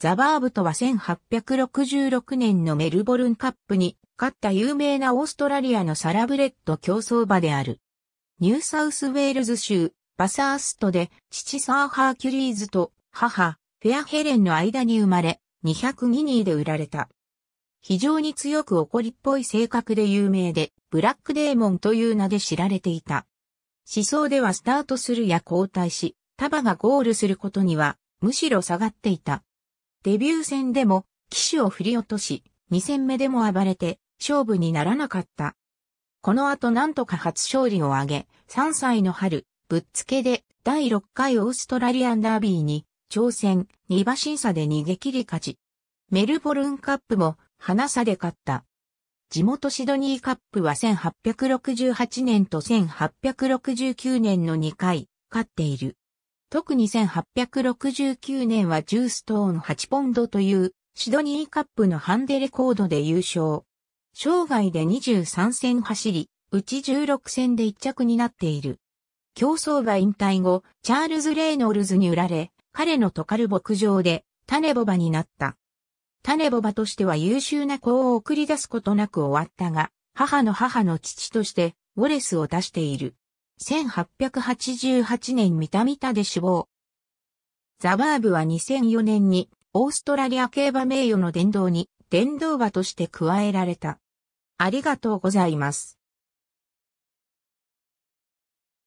ザバーブとは1866年のメルボルンカップに勝った有名なオーストラリアのサラブレッド競争馬である。ニューサウスウェールズ州バサーストで父サー・ハーキュリーズと母フェアヘレンの間に生まれ2 0 2ギニーで売られた。非常に強く怒りっぽい性格で有名でブラックデーモンという名で知られていた。思想ではスタートするや交代し、束がゴールすることにはむしろ下がっていた。デビュー戦でも騎手を振り落とし、2戦目でも暴れて勝負にならなかった。この後なんとか初勝利を挙げ、3歳の春、ぶっつけで第6回オーストラリアンダービーに挑戦、2馬審査で逃げ切り勝ち。メルボルンカップも花差で勝った。地元シドニーカップは1868年と1869年の2回勝っている。特に1869年は10ストーン8ポンドというシドニーカップのハンデレコードで優勝。生涯で23戦走り、うち16戦で1着になっている。競争馬引退後、チャールズ・レイノルズに売られ、彼のトカル牧場で、タネボバになった。タネボバとしては優秀な子を送り出すことなく終わったが、母の母の父として、ウォレスを出している。1888年三田三田で死亡。ザバーブは2004年にオーストラリア競馬名誉の殿堂に殿堂馬として加えられた。ありがとうございます。